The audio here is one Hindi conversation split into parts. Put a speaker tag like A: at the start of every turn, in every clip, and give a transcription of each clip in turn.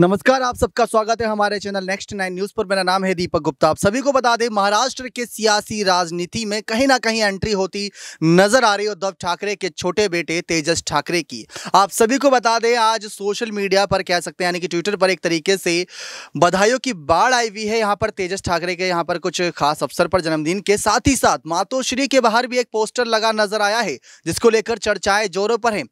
A: नमस्कार आप सबका स्वागत है हमारे चैनल नेक्स्ट नाइन न्यूज पर मेरा नाम है दीपक गुप्ता आप सभी को बता दें महाराष्ट्र के सियासी राजनीति में कहीं ना कहीं एंट्री होती नजर आ रही उद्धव ठाकरे के छोटे बेटे तेजस ठाकरे की आप सभी को बता दें आज सोशल मीडिया पर कह सकते हैं यानी कि ट्विटर पर एक तरीके से बधाइयों की बाढ़ आई हुई है यहाँ पर तेजस ठाकरे के यहाँ पर कुछ खास अवसर पर जन्मदिन के साथ ही साथ मातोश्री के बाहर भी एक पोस्टर लगा नजर आया है जिसको लेकर चर्चाएं जोरों पर है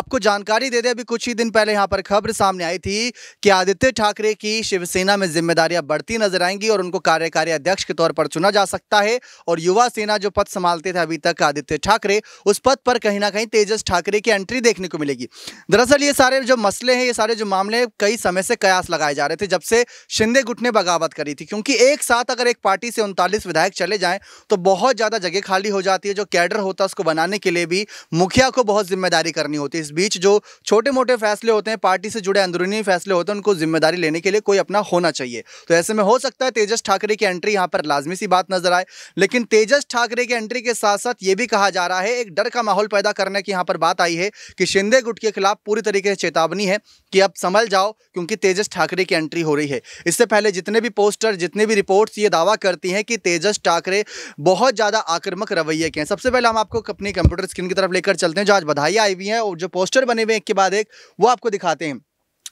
A: आपको जानकारी दे दें अभी कुछ ही दिन पहले यहाँ पर खबर सामने आई थी कि आदित्य ठाकरे की शिवसेना में जिम्मेदारियां बढ़ती नजर आएंगी और उनको कार्यकारी अध्यक्ष के तौर पर चुना जा सकता है और युवा सेना जो पद संभालते थे अभी तक आदित्य ठाकरे उस पद पर कहीं ना कहीं तेजस ठाकरे की एंट्री देखने को मिलेगी दरअसल ये सारे जो मसले हैं ये सारे जो मामले कई समय से कयास लगाए जा रहे थे जब से शिंदे गुट ने बगावत करी थी क्योंकि एक साथ अगर एक पार्टी से उनतालीस विधायक चले जाएं तो बहुत ज़्यादा जगह खाली हो जाती है जो कैडर होता है उसको बनाने के लिए भी मुखिया को बहुत जिम्मेदारी करनी होती है इस बीच जो छोटे मोटे फैसले होते हैं पार्टी से जुड़े अंदरूनी फैसले होते हैं उनको जिम्मेदारी लेने के लिए कोई अपना होना चाहिए तो ऐसे में हो सकता है तेजस ठाकरे की एंट्री यहाँ पर लाजमी सी बात नजर आए लेकिन तेजस ठाकरे की एंट्री के साथ साथ ये भी कहा जा रहा है एक डर का माहौल पैदा करने की यहाँ पर बात आई है कि शिंदे गुट के खिलाफ पूरी तरीके से चेतावनी है कि अब संभल जाओ क्योंकि तेजस ठाकरे की एंट्री हो रही है इससे पहले जितने भी पोस्टर जितने भी रिपोर्ट्स ये दावा करती हैं कि तेजस ठाकरे बहुत ज़्यादा आक्रमक रवैये के हैं सबसे पहले हम आपको अपनी कंप्यूटर स्क्रीन की तरफ लेकर चलते हैं जो आज बधाई आई हुई है और जो पोस्टर बने हुए एक के बाद एक वो आपको दिखाते हैं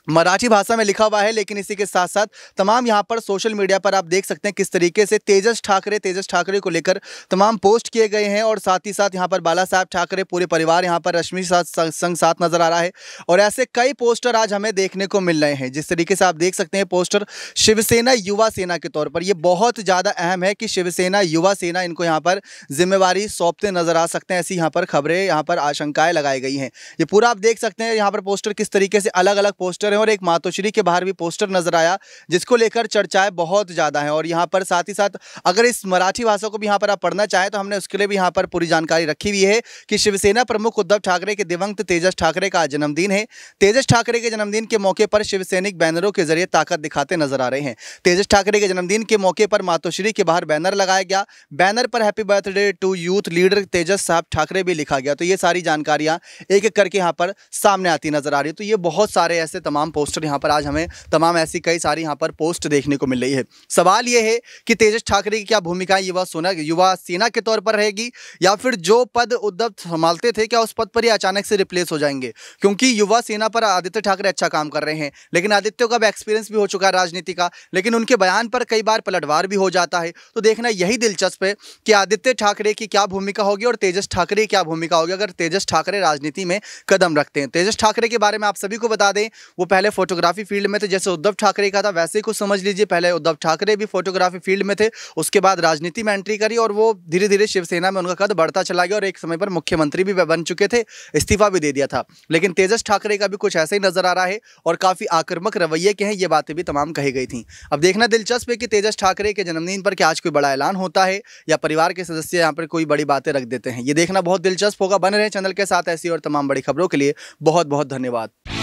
A: मराठी भाषा में लिखा हुआ है लेकिन इसी के साथ साथ तमाम यहाँ पर सोशल मीडिया पर आप देख सकते हैं किस तरीके से तेजस ठाकरे तेजस ठाकरे को लेकर तमाम पोस्ट किए गए हैं और साथ ही साथ यहाँ पर बाला साहब ठाकरे पूरे परिवार यहाँ पर रश्मि साथ संग साथ नजर आ रहा है और ऐसे कई पोस्टर आज हमें देखने को मिल रहे हैं जिस तरीके से आप देख सकते हैं पोस्टर शिवसेना युवा सेना के तौर पर यह बहुत ज़्यादा अहम है कि शिवसेना युवा सेना इनको यहाँ पर जिम्मेवारी सौंपते नजर आ सकते हैं ऐसी यहाँ पर खबरें यहाँ पर आशंकाएँ लगाई गई हैं ये पूरा आप देख सकते हैं यहाँ पर पोस्टर किस तरीके से अलग अलग पोस्टर करें और एक मातोश्री के बाहर भी पोस्टर नजर आया जिसको लेकर चर्चाएं बहुत ज़्यादा हैं और यहाँ पर साथ ही साथ अगर इस मराठी भाषा को भी यहाँ पर आप पढ़ना चाहें तो हमने उसके लिए भी यहाँ पर पूरी जानकारी रखी हुई है कि शिवसेना प्रमुख उद्धव ठाकरे के दिवंगत तेजस ठाकरे का जन्मदिन है तेजस ठाकरे के जन्मदिन के मौके पर शिवसैनिक बैनरों के जरिए ताकत दिखाते नजर आ रहे हैं तेजस ठाकरे के जन्मदिन के मौके पर मातोश्री के बाहर बैनर लगाया गया बैनर पर happy birthday to youth leader Tejas sahab Thackeray भी लिखा गया तो ये सारी जानकारियां एक एक करके यहाँ पर सामने आती नजर आ रही है तो ये बहुत सारे ऐसे तमाम तमाम पोस्टर यहाँ पर आज हमें तमाम ऐसी कई सारी यहाँ पर पोस्ट देखने को मिल रही है सवाल ये है कि तेजस ठाकरे की क्या भूमिका युवा सोना युवा सेना के तौर पर रहेगी या फिर जो पद उद्धव संभालते थे क्या उस पद पर ही अचानक से रिप्लेस हो जाएंगे क्योंकि युवा सेना पर आदित्य ठाकरे अच्छा काम कर रहे हैं लेकिन आदित्य का एक्सपीरियंस भी हो चुका है राजनीति का लेकिन उनके बयान पर कई बार पलटवार भी हो जाता है तो देखना यही दिलचस्प है कि आदित्य ठाकरे की क्या भूमिका होगी और तेजस ठाकरे की क्या भूमिका होगी अगर तेजस ठाकरे राजनीति में कदम रखते हैं तेजस ठाकरे के बारे में आप सभी को बता दें वो पहले फोटोग्राफी फील्ड में थे जैसे उद्धव ठाकरे का था वैसे ही कुछ समझ लीजिए पहले उद्धव ठाकरे भी फोटोग्राफी फील्ड में थे उसके बाद राजनीति में एंट्री करी और वो धीरे धीरे शिवसेना में उनका कद बढ़ता चला गया और एक समय पर मुख्यमंत्री भी बन चुके थे इस्तीफा भी दे दिया था लेकिन तेजस ठाकरे का भी कुछ ऐसा ही नजर आ रहा है और काफ़ी आक्रमक रवैये के हैं ये बातें भी तमाम कही गई थी अब देखना दिलचस्प है कि तेजस ठाकरे के जन्मदिन पर क्या आज कोई बड़ा ऐलान होता है या परिवार के सदस्य यहाँ पर कोई बड़ी बातें रख देते हैं ये देखना बहुत दिलचस्प होगा बन रहे चैनल के साथ ऐसी और तमाम बड़ी खबरों के लिए बहुत बहुत धन्यवाद